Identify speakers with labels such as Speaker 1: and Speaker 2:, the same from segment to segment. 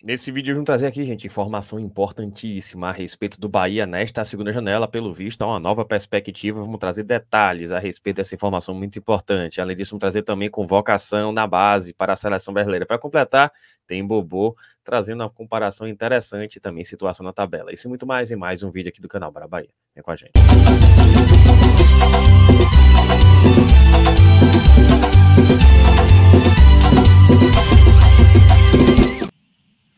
Speaker 1: Nesse vídeo vamos trazer aqui, gente, informação importantíssima a respeito do Bahia nesta segunda janela, pelo visto, há uma nova perspectiva, vamos trazer detalhes a respeito dessa informação muito importante. Além disso, vamos trazer também convocação na base para a seleção brasileira. Para completar, tem Bobô trazendo uma comparação interessante também situação na tabela. Isso e muito mais em mais um vídeo aqui do canal Bora Bahia. Vem com a gente.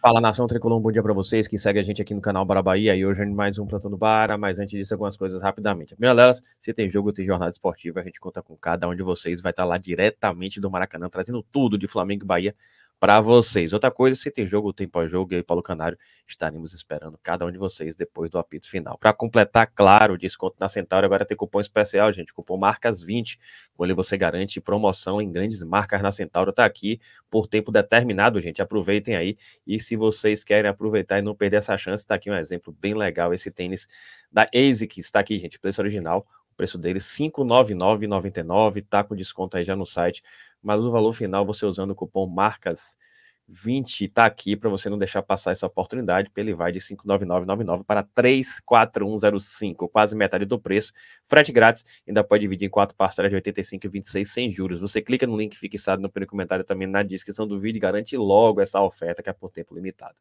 Speaker 1: Fala nação tricolor, bom dia para vocês que segue a gente aqui no canal Bara Bahia e hoje mais um plantão do Bara, mas antes disso algumas coisas rapidamente. A primeira delas, se tem jogo, tem jornada esportiva, a gente conta com cada um de vocês, vai estar tá lá diretamente do Maracanã trazendo tudo de Flamengo e Bahia para vocês. Outra coisa, se tem jogo, tem pós-jogo, e aí, Paulo Canário, estaremos esperando cada um de vocês depois do apito final. Para completar, claro, desconto na Centauri agora tem cupom especial, gente. Cupom Marcas20. Com ele você garante promoção em grandes marcas na Centauri. Está aqui por tempo determinado, gente. Aproveitem aí. E se vocês querem aproveitar e não perder essa chance, está aqui um exemplo bem legal. Esse tênis da ASICS está aqui, gente. Preço original. O preço dele R$ 599,99. está com desconto aí já no site mas o valor final você usando o cupom MARCAS20 está aqui para você não deixar passar essa oportunidade, porque ele vai de 59999 para 34105, quase metade do preço, frete grátis, ainda pode dividir em quatro parcelas de 85 e 26 sem juros. Você clica no link fixado no primeiro comentário também na descrição do vídeo e garante logo essa oferta que é por tempo limitado.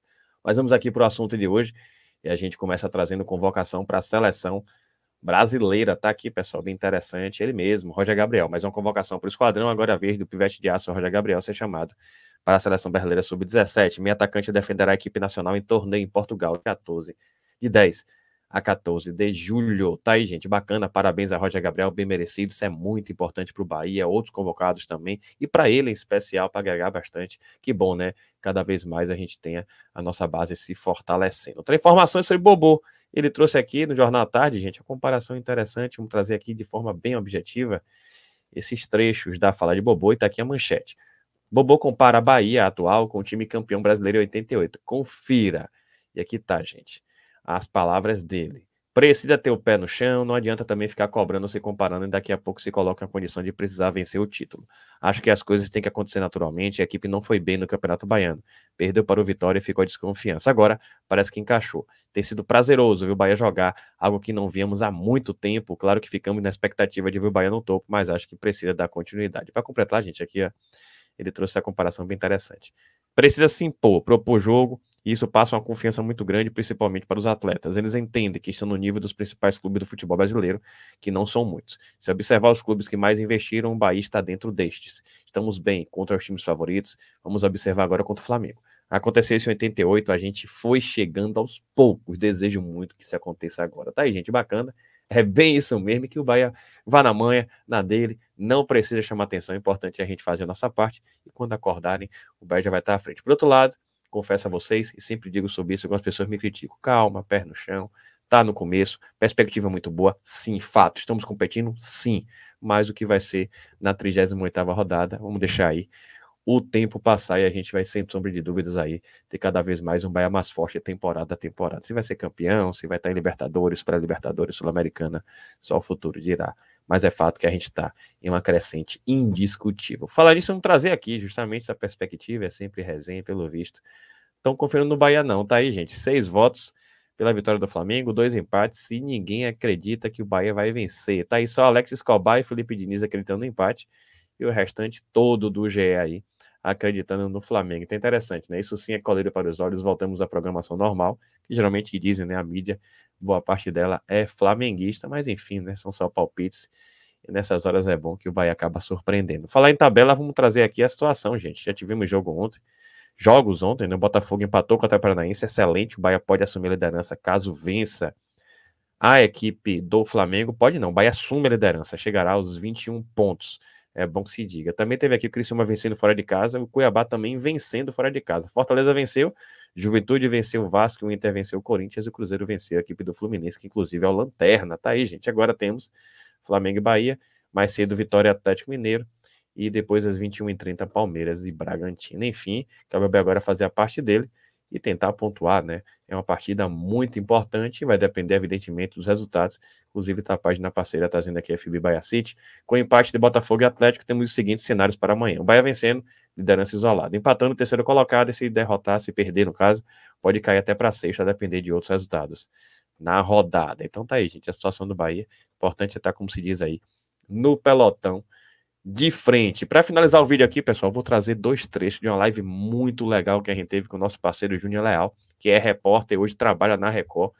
Speaker 1: Mas vamos aqui para o assunto de hoje e a gente começa trazendo convocação para a seleção brasileira, tá aqui, pessoal, bem interessante, ele mesmo, Roger Gabriel, mais uma convocação para o esquadrão agora verde do Pivete de Aço, Roger Gabriel ser chamado para a seleção brasileira sub-17. Meio atacante defenderá a equipe nacional em torneio em Portugal, 14 de 10 a 14 de julho. Tá aí, gente, bacana. Parabéns a Roger Gabriel, bem merecido. Isso é muito importante para o Bahia, outros convocados também, e para ele em especial, para agregar bastante. Que bom, né? Cada vez mais a gente tenha a nossa base se fortalecendo. Outra informação é sobre Bobô. Ele trouxe aqui no Jornal à Tarde, gente, a comparação interessante. Vamos trazer aqui de forma bem objetiva esses trechos da fala de Bobô e tá aqui a manchete. Bobô compara a Bahia atual com o time campeão brasileiro em 88. Confira. E aqui tá, gente as palavras dele. Precisa ter o pé no chão, não adianta também ficar cobrando, se comparando e daqui a pouco se coloca a condição de precisar vencer o título. Acho que as coisas têm que acontecer naturalmente. A equipe não foi bem no Campeonato Baiano. Perdeu para o Vitória e ficou a desconfiança. Agora parece que encaixou. Tem sido prazeroso ver o Bahia jogar, algo que não víamos há muito tempo. Claro que ficamos na expectativa de ver o Bahia no topo, mas acho que precisa dar continuidade. Para completar, gente, aqui ó, ele trouxe essa comparação bem interessante. Precisa se impor, propor jogo, e isso passa uma confiança muito grande, principalmente para os atletas. Eles entendem que estão no nível dos principais clubes do futebol brasileiro, que não são muitos. Se observar os clubes que mais investiram, o Bahia está dentro destes. Estamos bem contra os times favoritos. Vamos observar agora contra o Flamengo. Aconteceu isso em 88, a gente foi chegando aos poucos. Desejo muito que isso aconteça agora. Tá aí, gente, bacana. É bem isso mesmo, que o Bahia vá na manha, na dele, não precisa chamar atenção. O é importante é a gente fazer a nossa parte e quando acordarem, o Bahia já vai estar à frente. Por outro lado, confesso a vocês, e sempre digo sobre isso, algumas pessoas me criticam. Calma, pé no chão, tá no começo, perspectiva muito boa, sim, fato. Estamos competindo? Sim. Mas o que vai ser na 38 rodada, vamos deixar aí o tempo passar e a gente vai, sem sombra de dúvidas, aí ter cada vez mais um Bahia mais forte temporada a temporada. Se vai ser campeão, se vai estar em Libertadores, pré-Libertadores, Sul-Americana, só o futuro dirá mas é fato que a gente está em uma crescente indiscutível. Falar disso, vamos trazer aqui justamente essa perspectiva, é sempre resenha, pelo visto. Estão conferindo no Bahia, não, tá aí, gente. Seis votos pela vitória do Flamengo, dois empates, e ninguém acredita que o Bahia vai vencer. Tá aí só Alex Escobar e Felipe Diniz acreditando no empate, e o restante todo do GE aí acreditando no Flamengo. Então é interessante, né? Isso sim é coleiro para os olhos. Voltamos à programação normal, que geralmente que dizem, né? A mídia, boa parte dela é flamenguista, mas enfim, né? São só palpites. E nessas horas é bom que o Bahia acaba surpreendendo. Falar em tabela, vamos trazer aqui a situação, gente. Já tivemos jogo ontem, jogos ontem, né? O Botafogo empatou contra o Paranaense, excelente. O Bahia pode assumir a liderança caso vença a equipe do Flamengo. Pode não, o Bahia assume a liderança, chegará aos 21 pontos. É bom que se diga. Também teve aqui o Criciúma vencendo fora de casa, o Cuiabá também vencendo fora de casa. Fortaleza venceu, Juventude venceu o Vasco, o Inter venceu o Corinthians e o Cruzeiro venceu a equipe do Fluminense, que inclusive é o Lanterna. Tá aí, gente. Agora temos Flamengo e Bahia, mais cedo Vitória Atlético Mineiro e depois às 21h30 Palmeiras e Bragantino. Enfim, cabe agora fazer a parte dele e tentar pontuar, né? É uma partida muito importante, vai depender, evidentemente, dos resultados. Inclusive, tá a página parceira trazendo aqui FB Bahia City. Com o empate de Botafogo e Atlético, temos os seguintes cenários para amanhã. O Bahia vencendo, liderança isolada. Empatando, terceiro colocado, e se derrotar, se perder, no caso, pode cair até para sexta, a depender de outros resultados na rodada. Então tá aí, gente, a situação do Bahia. Importante é estar, tá, como se diz aí, no pelotão de frente. Para finalizar o vídeo aqui, pessoal, vou trazer dois trechos de uma live muito legal que a gente teve com o nosso parceiro Júnior Leal, que é repórter e hoje trabalha na Record,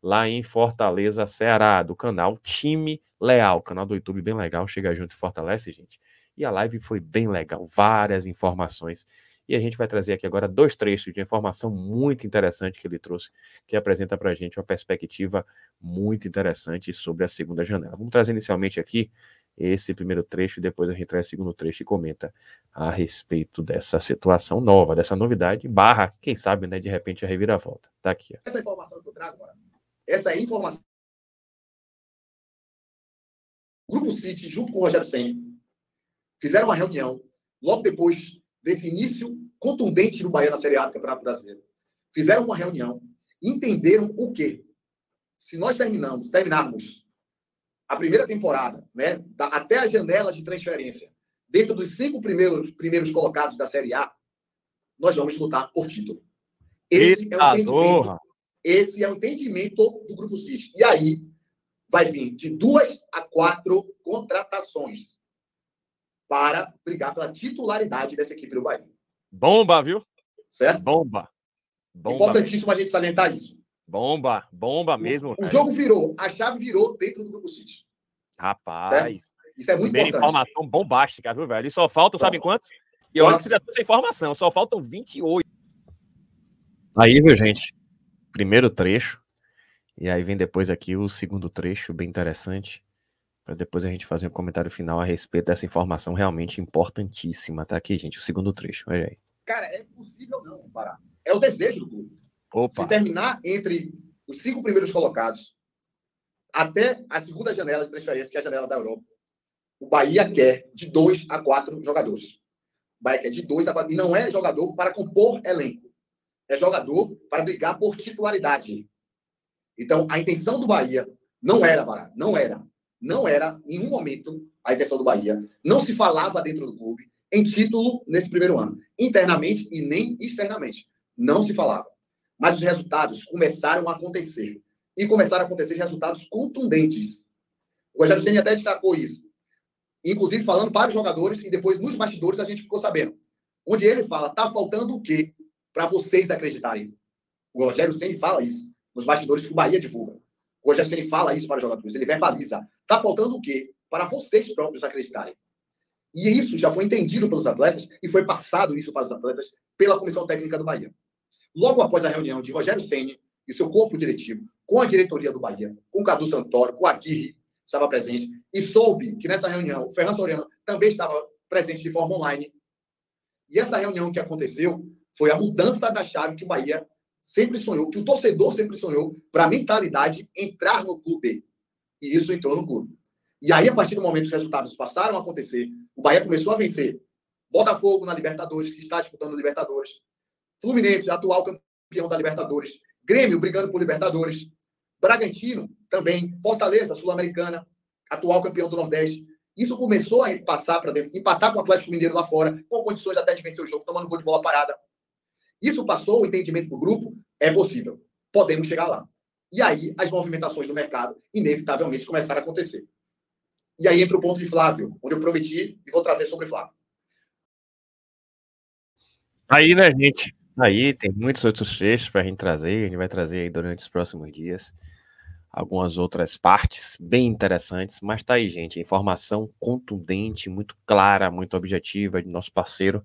Speaker 1: lá em Fortaleza, Ceará, do canal Time Leal, canal do YouTube bem legal, chega junto e fortalece, gente. E a live foi bem legal, várias informações. E a gente vai trazer aqui agora dois trechos de informação muito interessante que ele trouxe, que apresenta para a gente uma perspectiva muito interessante sobre a segunda janela. Vamos trazer inicialmente aqui esse primeiro trecho e depois a gente traz o segundo trecho e comenta a respeito dessa situação nova, dessa novidade, barra, quem sabe, né, de repente a reviravolta. Tá aqui. Ó.
Speaker 2: Essa informação que eu trago agora, essa informação. O Grupo City, junto com o Rogério Senna, fizeram uma reunião logo depois desse início contundente do Bahia na Série A do Campeonato Brasileiro. Fizeram uma reunião, entenderam o quê? Se nós terminamos, terminarmos a primeira temporada, né, da, até a janela de transferência, dentro dos cinco primeiros, primeiros colocados da Série A, nós vamos lutar por título. Esse Eita é o entendimento, esse é o entendimento do Grupo CIS. E aí vai vir de duas a quatro contratações para brigar pela titularidade dessa equipe do Bahia. Bomba, viu? Certo? Bomba. Bomba Importantíssimo mesmo. a gente salientar isso. Bomba, bomba mesmo. O, o jogo virou, a chave virou dentro do Grupo City.
Speaker 1: Rapaz. Certo? É. Isso é muito Primeira importante. informação bombástica, viu, velho? E só faltam, Bom. sabe quantos? E olha que você já trouxe a informação, só faltam 28. Aí, viu, gente? Primeiro trecho. E aí vem depois aqui o segundo trecho, bem interessante. Para depois a gente fazer um comentário final a respeito dessa informação realmente importantíssima. Tá aqui, gente, o segundo trecho. Olha aí.
Speaker 2: Cara, é possível não parar. É o desejo do clube. Opa. Se terminar entre os cinco primeiros colocados até a segunda janela de transferência, que é a janela da Europa, o Bahia quer de dois a quatro jogadores. O Bahia quer de dois a quatro. E não é jogador para compor elenco. É jogador para brigar por titularidade. Então, a intenção do Bahia não era, Bará, não era. Não era, em nenhum momento, a intenção do Bahia. Não se falava dentro do clube em título nesse primeiro ano. Internamente e nem externamente. Não se falava. Mas os resultados começaram a acontecer. E começaram a acontecer resultados contundentes. O Rogério Senna até destacou isso. Inclusive falando para os jogadores e depois nos bastidores a gente ficou sabendo. Onde ele fala, tá faltando o quê para vocês acreditarem? O Rogério Senna fala isso nos bastidores que o Bahia divulga. O Rogério Senna fala isso para os jogadores, ele verbaliza. Tá faltando o quê para vocês próprios acreditarem? E isso já foi entendido pelos atletas e foi passado isso para os atletas pela comissão técnica do Bahia. Logo após a reunião de Rogério Ceni e seu corpo diretivo com a diretoria do Bahia, com o Cadu Santoro, com Aguirre, estava presente, e soube que nessa reunião o Ferran Soriano também estava presente de forma online. E essa reunião que aconteceu foi a mudança da chave que o Bahia sempre sonhou, que o torcedor sempre sonhou, para a mentalidade entrar no clube. E isso entrou no clube. E aí, a partir do momento que os resultados passaram a acontecer, o Bahia começou a vencer. Botafogo na Libertadores, que está disputando a Libertadores. Fluminense, atual campeão da Libertadores. Grêmio, brigando por Libertadores. Bragantino, também. Fortaleza, Sul-Americana, atual campeão do Nordeste. Isso começou a passar para dentro, empatar com o Atlético Mineiro lá fora, com condições até de vencer o jogo, tomando gol de bola parada. Isso passou o entendimento do grupo, é possível. Podemos chegar lá. E aí as movimentações do mercado, inevitavelmente, começaram a acontecer. E aí entra o ponto de Flávio, onde eu prometi e vou trazer sobre Flávio.
Speaker 1: Aí, né, gente? Aí tem muitos outros trechos para a gente trazer, a gente vai trazer aí durante os próximos dias algumas outras partes bem interessantes, mas tá aí, gente, informação contundente, muito clara, muito objetiva de nosso parceiro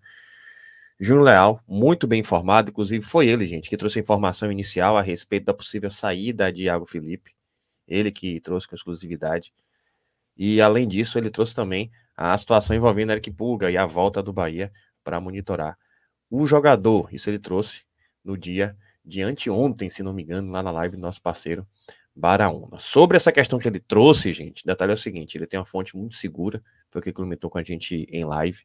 Speaker 1: Júnior Leal, muito bem informado, inclusive foi ele, gente, que trouxe a informação inicial a respeito da possível saída de Iago Felipe, ele que trouxe com exclusividade. E além disso, ele trouxe também a situação envolvendo Eric Pulga e a volta do Bahia para monitorar o jogador, isso ele trouxe no dia de anteontem, se não me engano, lá na live do nosso parceiro Baraúna. Sobre essa questão que ele trouxe, gente, detalhe é o seguinte: ele tem uma fonte muito segura, foi o que comentou com a gente em live,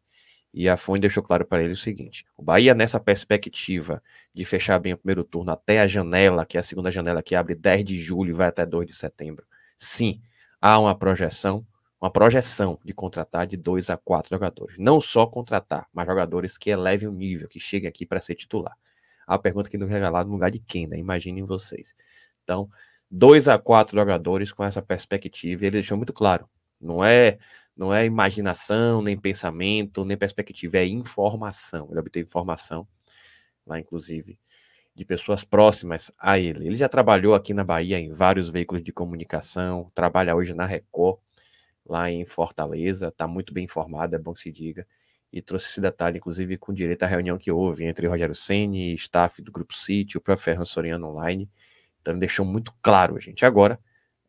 Speaker 1: e a fonte deixou claro para ele o seguinte: o Bahia, nessa perspectiva de fechar bem o primeiro turno até a janela, que é a segunda janela que abre 10 de julho e vai até 2 de setembro, sim, há uma projeção uma projeção de contratar de dois a quatro jogadores. Não só contratar, mas jogadores que elevem o nível, que cheguem aqui para ser titular. A pergunta que não regalado no lugar de quem, né? Imaginem vocês. Então, dois a quatro jogadores com essa perspectiva, ele deixou muito claro. Não é não é imaginação, nem pensamento, nem perspectiva, é informação. Ele obteve informação lá, inclusive, de pessoas próximas a ele. Ele já trabalhou aqui na Bahia em vários veículos de comunicação, trabalha hoje na Record lá em Fortaleza, está muito bem informado, é bom que se diga, e trouxe esse detalhe, inclusive, com direito à reunião que houve entre Rogério Ceni, staff do Grupo City, o próprio Fernando Soriano online, então deixou muito claro, gente. Agora,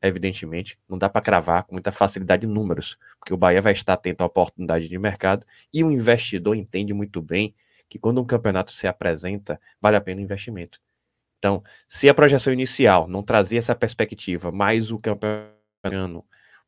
Speaker 1: evidentemente, não dá para cravar com muita facilidade números, porque o Bahia vai estar atento à oportunidade de mercado e o investidor entende muito bem que quando um campeonato se apresenta, vale a pena o investimento. Então, se a projeção inicial não trazia essa perspectiva, mas o campeonato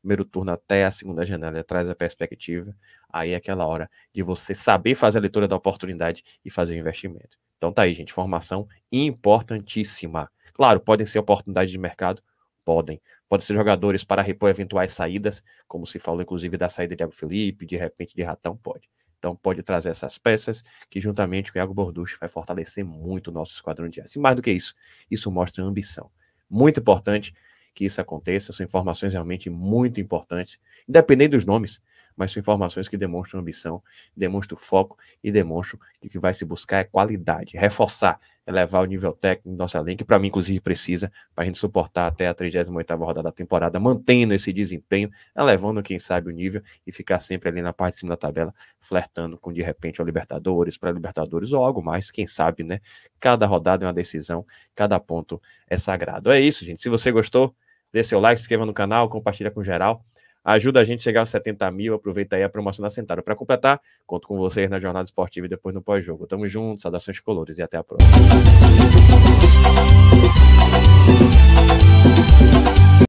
Speaker 1: primeiro turno até a segunda janela, traz a perspectiva, aí é aquela hora de você saber fazer a leitura da oportunidade e fazer o investimento. Então tá aí, gente, formação importantíssima. Claro, podem ser oportunidades de mercado, podem. Podem ser jogadores para repor eventuais saídas, como se falou inclusive da saída de Iago Felipe, de repente de Ratão, pode. Então pode trazer essas peças que juntamente com o Iago Borducho vai fortalecer muito o nosso esquadrão de aço. E mais do que isso, isso mostra ambição. Muito importante que isso aconteça. São informações realmente muito importantes, independente dos nomes, mas são informações que demonstram ambição, demonstram foco e demonstram que o que vai se buscar é qualidade, reforçar, elevar o nível técnico do nosso elenco, que para mim, inclusive, precisa, para a gente suportar até a 38ª rodada da temporada, mantendo esse desempenho, elevando, quem sabe, o nível e ficar sempre ali na parte de cima da tabela, flertando com, de repente, o Libertadores, para Libertadores ou algo mais, quem sabe, né? Cada rodada é uma decisão, cada ponto é sagrado. É isso, gente. Se você gostou, dê seu like, se inscreva no canal, compartilha com geral. Ajuda a gente a chegar aos 70 mil. Aproveita aí a promoção da Centaro. Para completar, conto com vocês na jornada esportiva e depois no pós-jogo. Tamo junto, saudações colores e até a próxima.